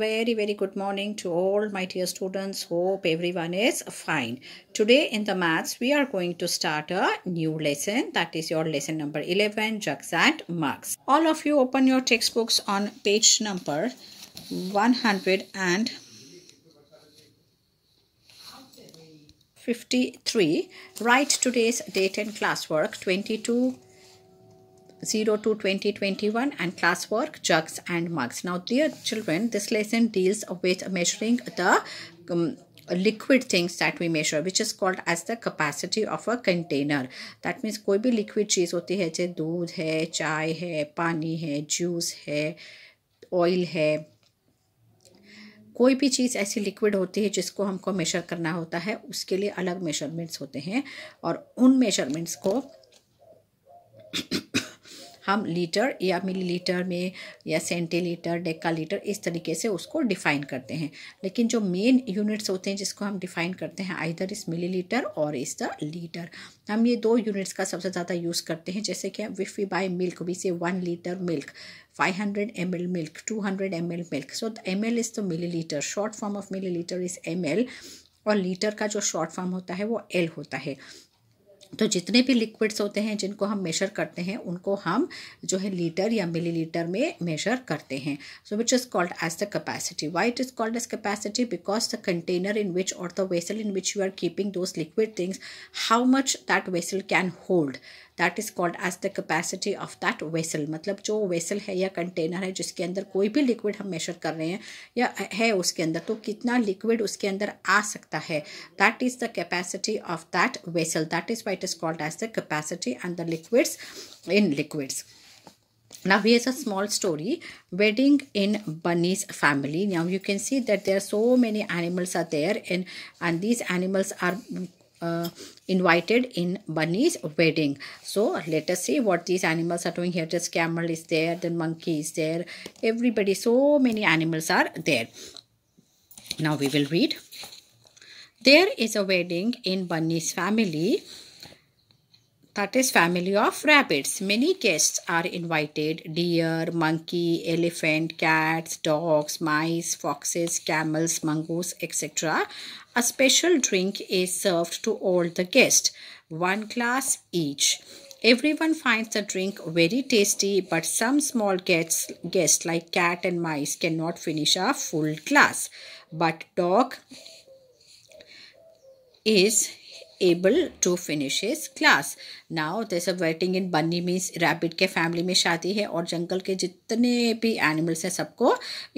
very very good morning to all my dear students hope everyone is fine today in the maths we are going to start a new lesson that is your lesson number 11 jugs and marks all of you open your textbooks on page number 153 write today's date and classwork 22 0 to 2021 and classwork, jugs and mugs. Now dear children, this lesson deals with measuring the um, liquid things that we measure which is called as the capacity of a container that means कोई भी liquid चीज़ होती है जैसे दूध है चाय है पानी है juice है oil है कोई भी चीज़ ऐसी लिक्विड होती है जिसको हमको मेजर करना होता है उसके लिए अलग मेजरमेंट्स होते हैं और उन मेजरमेंट्स को हम लीटर या मिलीलीटर में या सेंटीलीटर लीटर इस तरीके से उसको डिफ़ाइन करते हैं लेकिन जो मेन यूनिट्स होते हैं जिसको हम डिफ़ाइन करते हैं आइधर इस मिलीलीटर और इस द लीटर हम ये दो यूनिट्स का सबसे ज़्यादा यूज़ करते हैं जैसे कि if we buy milk we say one litre milk 500 milk so the M L is the millilitre short form of millilitre is M L और लीटर का जो शॉर्ट फॉर्म होता है वो एल होता है तो जितने भी लिक्विड्स होते हैं जिनको हम मेजर करते हैं उनको हम जो है लीटर या मिलीलीटर में मेजर करते हैं so which is called as the capacity why it is called as capacity because the container in which और the vessel in which you are keeping those liquid things how much that vessel can hold that is called as the capacity of that vessel मतलब जो vessel है या container है जिसके अंदर कोई भी लिक्विड हम मेजर कर रहे हैं या है उसके अंदर तो कितना लिक्विड उसके अंदर आ सकता है that is the capacity of that vessel that is what is called as the capacity and the liquids in liquids Now is a small story, wedding in bunny's family. Now you can see that there are so many animals are there and, and these animals are uh, invited in bunny's wedding so let us see what these animals are doing here this camel is there the monkey is there everybody so many animals are there now we will read there is a wedding in bunny's family that is family of rabbits many guests are invited deer monkey elephant cats dogs mice foxes camels mongoose etc a special drink is served to all the guests, one glass each. Everyone finds the drink very tasty, but some small guests, guests like cat and mice cannot finish a full glass. But dog is able to finish his class. Now there's a waiting in bunny means rabbit के family में शादी है और जंगल के जितने भी animals हैं सबको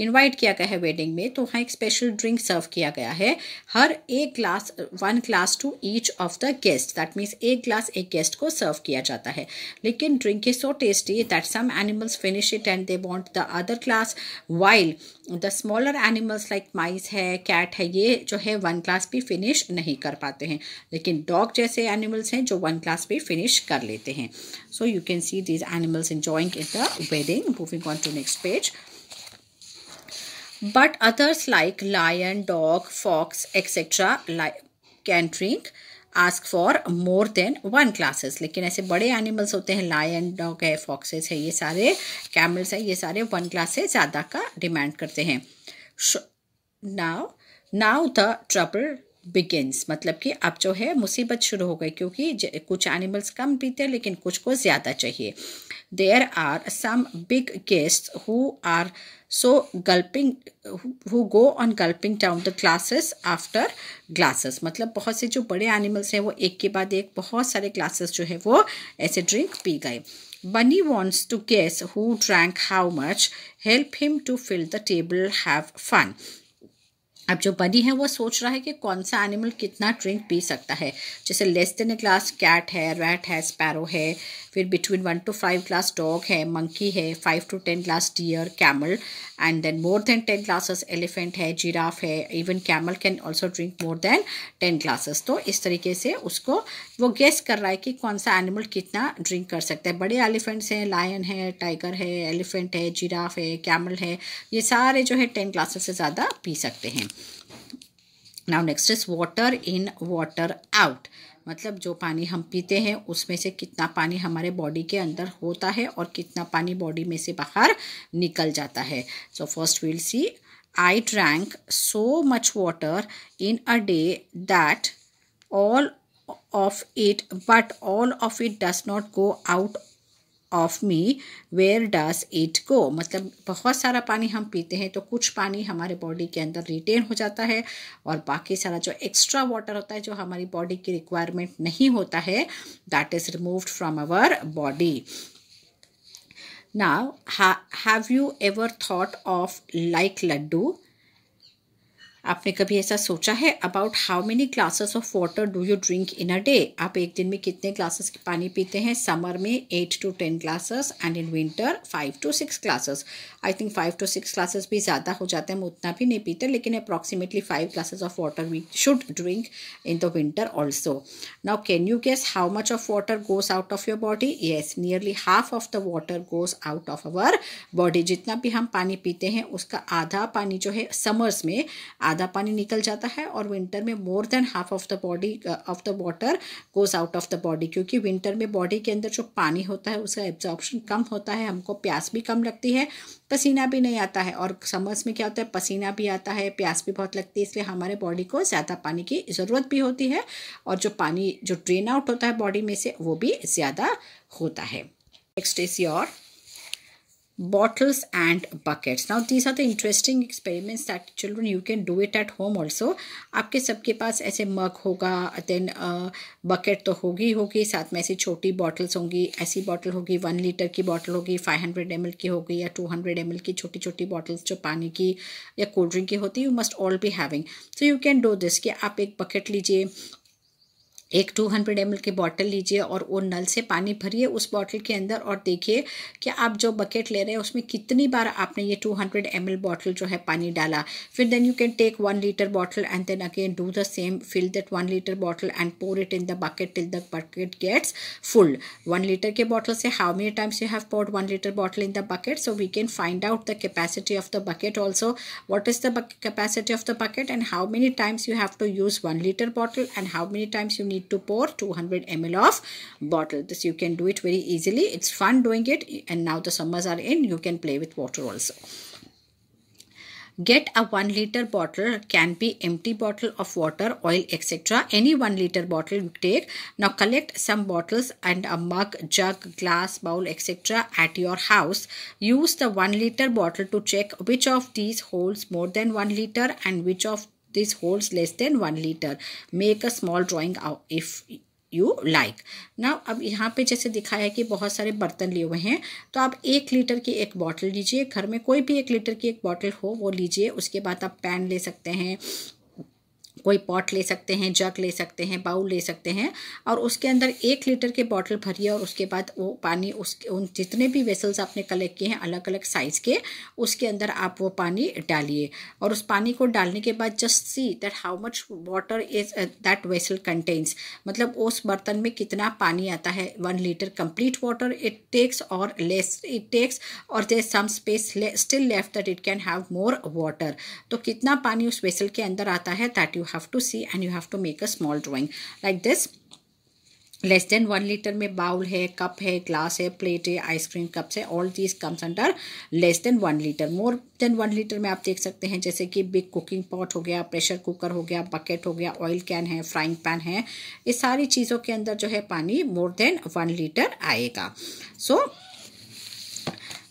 इनवाइट किया गया है वेडिंग में तो वहाँ एक स्पेशल ड्रिंक सर्व किया गया है हर एक glass one glass to each of the guest that means एक ग्लास एक गेस्ट को सर्व किया जाता है लेकिन drink is so tasty that some animals finish it and they want the other glass while the smaller animals like mice है cat है ये जो है वन ग्लास भी फिनिश नहीं कर पाते हैं लेकिन लेकिन डॉग जैसे एनिमल्स हैं जो वन क्लास पे फिनिश कर लेते हैं so you can see these animals enjoying in the wedding moving on to next page but others like lion dog fox etcetera like can drink ask for more than one classes लेकिन ऐसे बड़े animals होते हैं lion dog है foxes है ये सारे camels है ये सारे वन क्लास से ज़्यादा का डिमांड करते हैं now now the trouble begins मतलब कि अब जो है मुसीबत शुरू हो गई क्योंकि कुछ एनिमल्स कम पीते हैं लेकिन कुछ को ज़्यादा चाहिए there are some big guest who are so gulping who go on gulping down the glasses after glasses मतलब बहुत से जो बड़े एनिमल्स हैं वो एक के बाद एक बहुत सारे ग्लासेस जो है वो ऐसे ड्रिंक पी गए bunny wants to guess who drank how much help him to fill the table have fun अब जो बनी है वो सोच रहा है कि कौन सा एनिमल कितना ड्रिंक पी सकता है जैसे less than a glass cat है रैट है स्पैरो है फिर between one to five glass dog है मंकी है five to ten glass deer camel and then more than ten glasses elephant है जिराफ है even camel can also drink more than ten glasses तो इस तरीके से उसको वो गेस कर रहा है कि कौन सा एनिमल कितना ड्रिंक कर सकता है बड़े एलिफेंट्स हैं लायन है टाइगर है एलिफेंट है जिराफ है कैमल है ये सारे जो है टेन ग्लासेस से ज़्यादा पी सकते हैं now next is water in water out मतलब जो पानी हम पीते हैं उसमें से कितना पानी हमारे बॉडी के अंदर होता है और कितना पानी बॉडी में से बाहर निकल जाता है so first will see I drank so much water in a day that all of it but all of it does not go out of me where does it go मतलब बहुत सारा पानी हम पीते हैं तो कुछ पानी हमारे बॉडी के अंदर रिटेन हो जाता है और बाकी सारा जो एक्स्ट्रा वाटर होता है जो हमारी बॉडी की रिक्वायरमेंट नहीं होता है that is removed from our body now have you ever thought of like laddu आपने कभी ऐसा सोचा है about how many glasses of water do you drink in a day आप एक दिन में कितने ग्लासेस के पानी पीते हैं समर में eight to ten glasses and in winter five to six glasses I think five to six glasses भी ज़्यादा हो जाते हैं हम उतना भी नहीं पीते लेकिन approximately five glasses of water we should drink in the winter also now can you guess how much of water goes out of your body yes nearly half of the water goes out of our body जितना भी हम पानी पीते हैं उसका आधा पानी जो है समर्स में आधा आधा पानी निकल जाता है और विंटर में more than half of the body of the water goes out of the body क्योंकि विंटर में बॉडी के अंदर जो पानी होता है उसका एब्जॉर्प्शन कम होता है हमको प्यास भी कम लगती है पसीना भी नहीं आता है और समर्स में क्या होता है पसीना भी आता है प्यास भी बहुत लगती है इसलिए हमारे बॉडी को ज़्यादा पानी की ज़रूरत भी होती है और जो पानी जो ड्रेन आउट होता है बॉडी में से वो भी ज़्यादा होता है next is your bottles and buckets now these are the interesting experiments that children you can do it at home also आपके सबके पास ऐसे मग होगा देन बकेट तो होगी होगी साथ में ऐसी छोटी बॉटल्स होंगी ऐसी बॉटल होगी वन लीटर की बॉटल होगी फाइव हंड्रेड एम की होगी या टू हंड्रेड एम की छोटी छोटी बॉटल्स जो पानी की या कोल्ड ड्रिंक की होती है you must all be having so you can do this कि आप एक बकेट लीजिए एक 200 एम की बॉटल लीजिए और वो नल से पानी भरिए उस बॉटल के अंदर और देखिए कि आप जो बकेट ले रहे हैं उसमें कितनी बार आपने ये 200 एम बॉटल जो है पानी डाला फिर then you can take one litre bottle and then again do the same fill that one litre bottle and pour it in the bucket till the bucket gets full one litre के bottle से how many times you have poured one litre bottle in the bucket so we can find out the capacity of the bucket also what is the capacity of the bucket and how many times you have to use one litre bottle and how many times you need need to pour 200 ml of bottle. This you can do it very easily. It's fun doing it and now the summers are in. You can play with water also get a 1 liter bottle can be empty bottle of water oil etc any 1 liter bottle you take now collect some bottles and a mug jug glass bowl etc at your house use the 1 liter bottle to check which of these holds more than 1 liter and which of this holds less than one make a small drawing out if you like ना अब यहाँ पे जैसे दिखाया है कि बहुत सारे बर्तन लिए हुए हैं तो आप एक लीटर की एक बॉटल लीजिए घर में कोई भी एक लीटर की एक बॉटल हो वो लीजिए उसके बाद आप पैन ले सकते हैं कोई पॉट ले सकते हैं जग ले सकते हैं बाउल ले सकते हैं और उसके अंदर एक लीटर के बॉटल भरिए और उसके बाद वो पानी उस उन जितने भी वेसल्स आपने कलेक्ट किए हैं अलग अलग साइज़ के उसके अंदर आप वो पानी डालिए और उस पानी को डालने के बाद just see that how much water is that vessel contains मतलब उस बर्तन में कितना पानी आता है one litre complete water it takes और लेस इट टेक्स और there some space still left that it can have more water तो कितना पानी उस वेसल के अंदर आता है that you have have to see and you have to make a small drawing like this less than one litre में बाउल है कप है ग्लास है प्लेट है आइसक्रीम कप्स है all these comes under less than one litre more than one litre में आप देख सकते हैं जैसे कि बिग कुकिंग पॉट हो गया प्रेशर कुकर हो गया बकेट हो गया ऑयल कैन है फ्राइंग पैन है इस सारी चीज़ों के अंदर जो है पानी मोर देन वन लीटर आएगा so so,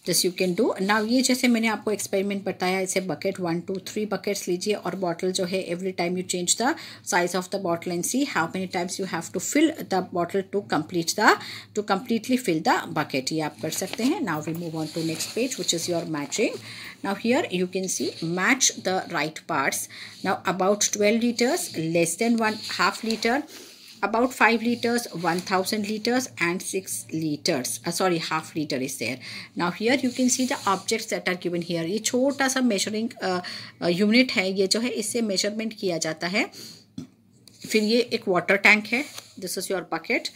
this you can do now ये जैसे मैंने आपको एक्सपेरिमेंट बताया इसे bucket one two three buckets लीजिए और बॉटल जो है every time you change the size of the bottle and see how many times you have to fill the bottle to complete the to completely fill the bucket ये आप कर सकते हैं now we move on to next page which is your matching now here you can see match the right parts now about twelve litres less than one half litre about 5 liters 1000 liters and 6 liters uh, sorry half liter is there now here you can see the objects that are given here ye छोटा sa measuring uh, uh, unit hai ye jo hai isse measurement kiya jata hai fir ye ek water tank hai this is your bucket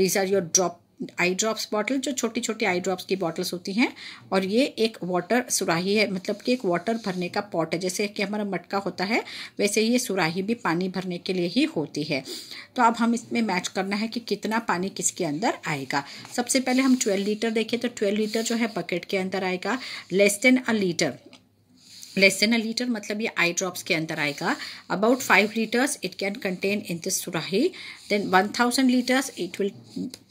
these are your drop eye drops bottle जो छोटी छोटी eye drops की bottles होती हैं और ये एक water सुराही है मतलब कि एक वाटर भरने का पॉट है जैसे कि हमारा मटका होता है वैसे ये सुराही भी पानी भरने के लिए ही होती है तो अब हम इसमें मैच करना है कि कितना पानी किसके अंदर आएगा सबसे पहले हम ट्वेल्व लीटर देखें तो ट्वेल्व लीटर जो है बकेट के अंदर आएगा less than a litre less than a litre मतलब ये आई ड्रॉप्स के अंदर आएगा about five litres it can contain in this सुराही then one thousand litres it will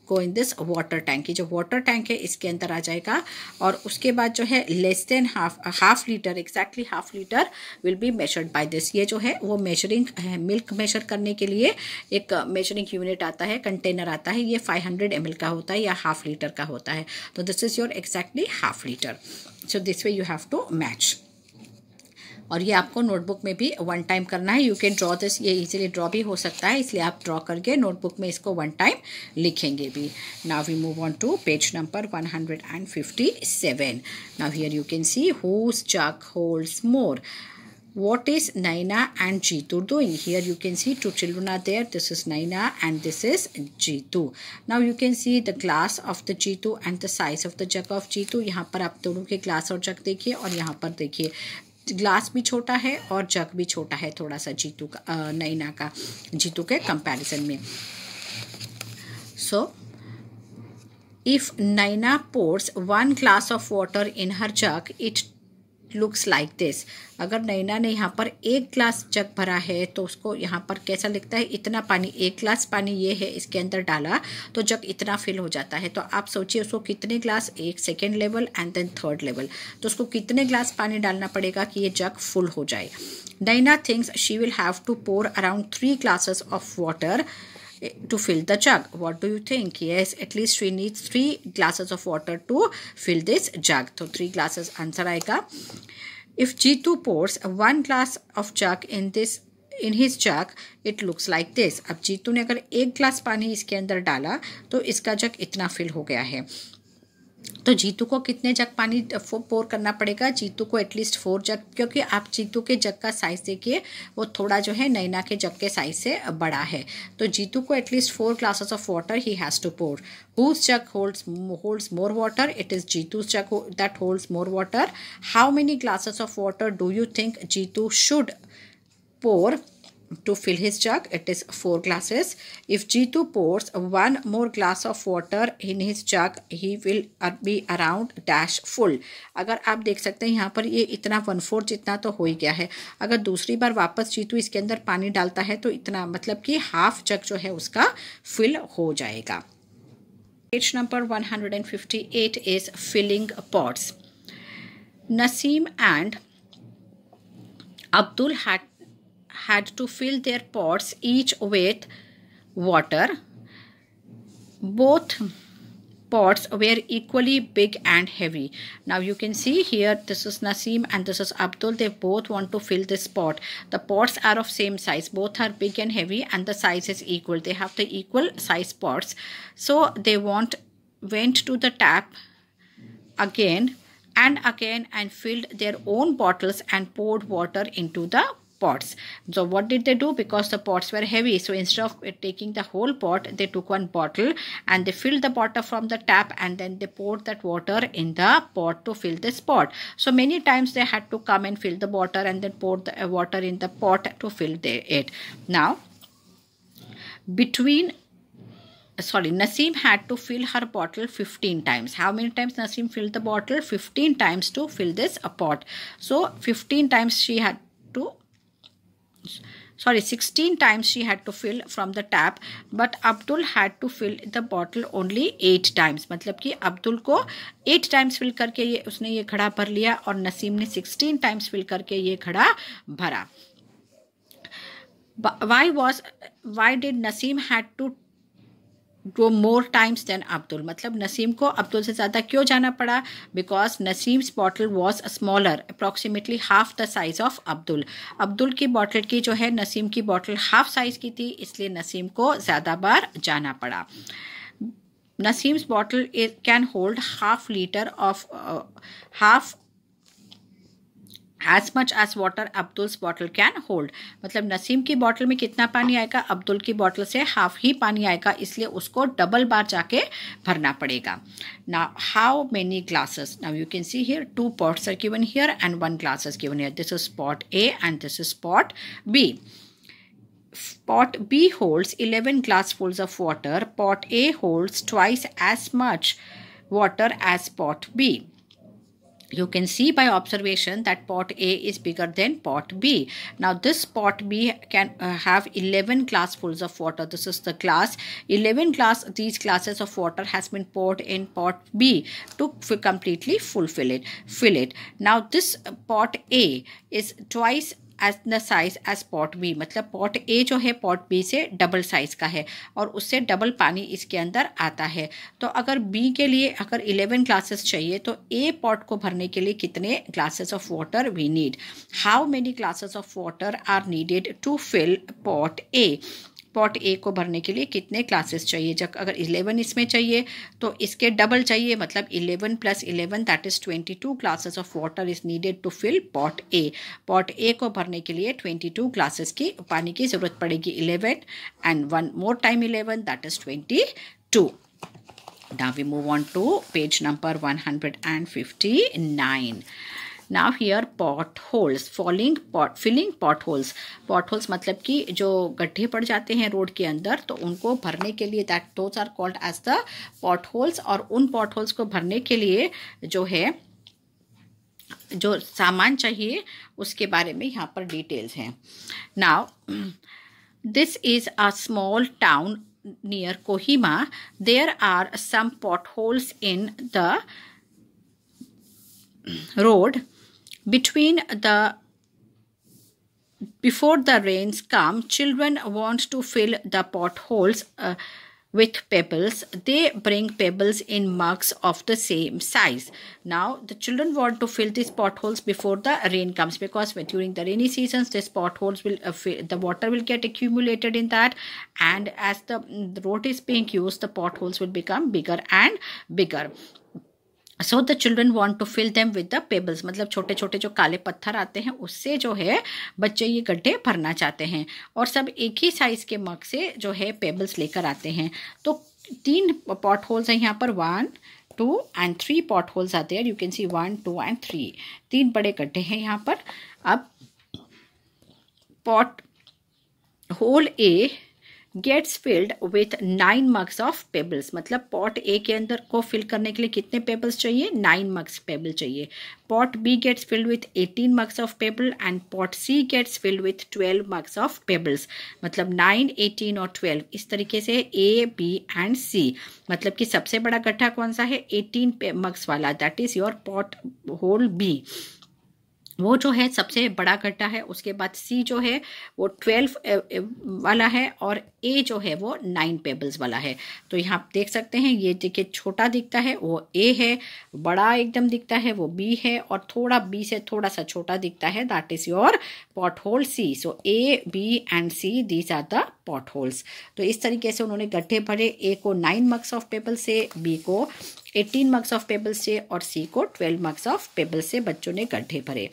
go in this water tank जो वाटर टैंक है इसके अंदर आ जाएगा और उसके बाद जो है less than half half litre exactly half litre will be measured by this ये जो है वो मेजरिंग मिल्क मेजर करने के लिए एक मेजरिंग uh, यूनिट आता है कंटेनर आता है ये फाइव हंड्रेड एम का होता है या हाफ लीटर का होता है तो this is your exactly half litre so this way you have to match और ये आपको नोटबुक में भी वन टाइम करना है यू कैन ड्रॉ दिस ये इजीली ड्रॉ भी हो सकता है इसलिए आप ड्रॉ करके नोटबुक में इसको वन टाइम लिखेंगे भी now we move on to page number one hundred and fifty seven now here you can see who jug holds more what is Naina and Jeetu doing here you can see two children are there this is Naina and this is Jeetu now you can see the glass of the Jeetu and the size of the jug of Jeetu यहाँ पर आप दोनों के glass और जग देखिए और यहाँ पर देखिए ग्लास भी छोटा है और जग भी छोटा है थोड़ा सा जीतू का नैना का जीतू के कंपैरिजन में so if Naina pours one glass of water in her jug it looks like this अगर नैना ने यहाँ पर एक ग्लास जग भरा है तो उसको यहाँ पर कैसा लिखता है इतना पानी एक ग्लास पानी ये है इसके अंदर डाला तो जग इतना फिल हो जाता है तो आप सोचिए उसको कितने ग्लास एक second level and then third level तो उसको कितने ग्लास पानी डालना पड़ेगा कि ये जग फुल हो जाए Naina things she will have to pour around three glasses of water to fill the jug. What do you think? Yes, at least we need three glasses of water to fill this jug. So three glasses answer आएगा. If g2 pours one glass of jug in this in his jug it looks like this अब जीतू ने अगर एक glass पानी इसके अंदर डाला तो इसका जग इतना फिल हो गया है तो जीतू को कितने जग पानी पोर करना पड़ेगा जीतू को एटलीस्ट फोर जग क्योंकि आप जीतू के जग का साइज़ देखिए वो थोड़ा जो है नैना के जग के साइज़ से बड़ा है तो जीतू को at least four glasses of water he has to pour whose jug holds holds more water it is Jeetu jug that holds more water how many glasses of water do you think Jeetu should pour to fill his jug it is 4 glasses if jitu pours one more glass of water in his jug he will uh, be around dash full अगर आप देख सकते हैं यहाँ पर ये इतना one four जितना तो हो ही गया है अगर दूसरी बार वापस जीतू इसके अंदर पानी डालता है तो इतना मतलब कि हाफ जग जो है उसका फिल हो जाएगा page number 158 is filling pots Naseem and Abdul had had to fill their pots each with water. Both pots were equally big and heavy. Now you can see here this is Nasim and this is Abdul. They both want to fill this pot. The pots are of same size. Both are big and heavy and the size is equal. They have the equal size pots. So they want went to the tap again and again and filled their own bottles and poured water into the pots so what did they do because the pots were heavy so instead of taking the whole pot they took one bottle and they filled the water from the tap and then they poured that water in the pot to fill this pot so many times they had to come and fill the water and then pour the uh, water in the pot to fill the, it now between sorry Nasim had to fill her bottle 15 times how many times Nasim filled the bottle 15 times to fill this pot so 15 times she had to sorry 16 times she had to fill from the tap but Abdul had to fill the bottle only 8 times matlab ki abdul ko 8 times fill karke ye usne ye घड़ा bhar liya aur naseem ne 16 times fill karke ye घड़ा bhara why was why did naseem had to वो more times then Abdul मतलब नसीम को अब्दुल से ज़्यादा क्यों जाना पड़ा because Naseem's bottle was smaller approximately half the size of Abdul Abdul की बॉटल की जो है नसीम की बॉटल हाफ साइज़ की थी इसलिए नसीम को ज़्यादा बार जाना पड़ा Naseem's bottle can hold half litre of half as much as water Abdul's bottle can hold मतलब नसीम की बॉटल में कितना पानी आएगा अब्दुल की बॉटल से हाफ ही पानी आएगा इसलिए उसको डबल बार जाके भरना पड़ेगा ना how many glasses now you can see here two pots are given here and one glasses given here this is pot A and this is pot B B holds eleven glass fulls of water pot A holds twice as much water as pot B you can see by observation that pot A is bigger than pot B. Now this pot B can uh, have 11 glassfuls of water. This is the glass. 11 glass, these glasses of water has been poured in pot B to completely fulfill it. Fill it. Now this pot A is twice as the size as pot B मतलब pot A जो है pot B से double size का है और उससे double पानी इसके अंदर आता है तो अगर बी के लिए अगर इलेवन ग्लासेस चाहिए तो ए पॉट को भरने के लिए कितने glasses of water we need how many glasses of water are needed to fill pot A pot A को भरने के लिए कितने क्लासेस चाहिए जब अगर इलेवन इसमें चाहिए तो इसके डबल चाहिए मतलब eleven plus eleven that is twenty two classes of water is needed to fill pot A pot A को भरने के लिए ट्वेंटी टू क्लासेस की पानी की ज़रूरत पड़ेगी eleven and one more time eleven that is twenty two we move to page number one hundred and fifty nine now here pot holes falling pot filling pot holes pot holes मतलब कि जो गड्ढे पड़ जाते हैं road के अंदर तो उनको भरने के लिए that those are called as the pot holes और उन पॉट होल्स को भरने के लिए जो है जो सामान चाहिए उसके बारे में यहाँ पर डिटेल्स हैं now this is a small town near Kohima there are some pot holes in the road Between the before the rains come, children want to fill the potholes uh, with pebbles. They bring pebbles in mugs of the same size. Now, the children want to fill these potholes before the rain comes because during the rainy seasons, these potholes will uh, the water will get accumulated in that, and as mm, the road is being used, the potholes will become bigger and bigger. So the children want to fill them with the pebbles मतलब छोटे छोटे जो काले पत्थर आते हैं उससे जो है बच्चे ये गड्ढे भरना चाहते हैं और सब एक ही साइज़ के मग से जो है पेबल्स लेकर आते हैं तो तीन पॉट होल्स हैं यहाँ पर one two and three pot holes आते हैं you can see one two and three तीन बड़े गड्ढे हैं यहाँ पर अब pot hole A gets filled with nine marks of pebbles मतलब पॉट ए के अंदर को फिल करने के लिए कितने पेबल्स चाहिए नाइन मार्क्स पेबल चाहिए pot B gets filled with eighteen marks of pebble and pot C gets filled with twelve marks of pebbles मतलब नाइन एटीन और ट्वेल्व इस तरीके से ए बी एंड सी मतलब कि सबसे बड़ा गड्ढा कौन सा है एटीन मार्क्स वाला that is your pot hole B वो जो है सबसे बड़ा गड्ढा है उसके बाद सी जो है वो ट्वेल्व वाला है और ए जो है वो नाइन पेबल्स वाला है तो यहाँ आप देख सकते हैं ये देखिए छोटा दिखता है वो ए है बड़ा एकदम दिखता है वो बी है और थोड़ा बी से थोड़ा सा छोटा दिखता है that is your pot hole C so A B and C these are the pot holes तो इस तरीके से उन्होंने गड्ढे भरे ए को नाइन मार्क्स ऑफ पेबल से बी को 18 मार्क्स ऑफ पेबल से और सी को 12 मार्क्स ऑफ पेबल से बच्चों ने गड्ढे भरे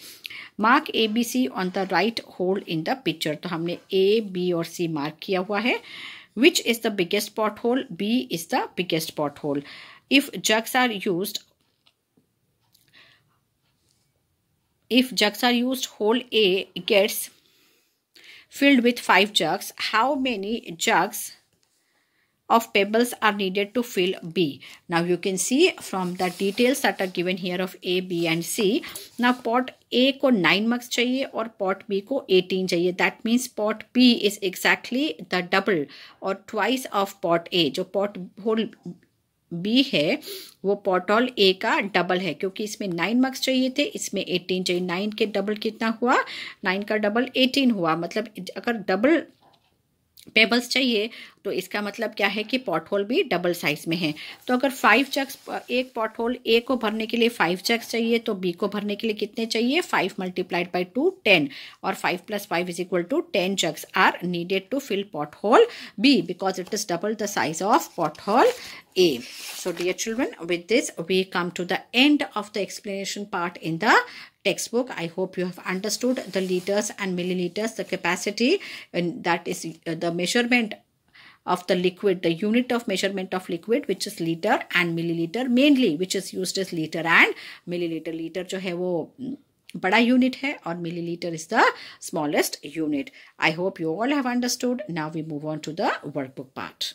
mark A B C on the right hole in the picture तो हमने ए बी और सी मार्क किया हुआ है which is the biggest pot hole B is the biggest pot hole if jugs are use if jugs are use hole A gets filled with five jugs how many jugs of pebbles are needed to fill B. Now you can see from the details that are given here of A, B and C. Now pot a को nine marks चाहिए और pot b को eighteen चाहिए that means pot b is exactly the double or twice of pot a जो pot whole B है वो पॉटॉल ए का double है क्योंकि इसमें नाइन मार्क्स चाहिए थे इसमें एटीन चाहिए नाइन के डबल कितना हुआ नाइन का डबल एटीन हुआ मतलब अगर डबल पेबल्स चाहिए तो इसका मतलब क्या है कि पॉट होल भी डबल साइज में है तो अगर फाइव चक्स एक पॉट होल ए को भरने के लिए फाइव चक्स चाहिए तो बी को भरने के लिए कितने चाहिए five multiplied by two ten और five plus five is equal to ten jugs are needed to fill pot hole B because it is double the size of pot hole A so dear children with this we come to the end of the explanation part in the textbook. I hope you have understood the liters and milliliters, the capacity, and that is uh, the measurement of the liquid, the unit of measurement of liquid, which is liter and milliliter mainly, which is used as liter and milliliter. Liter जो है वो unit unit or milliliter is the smallest unit. I hope you all have understood. Now we move on to the workbook part.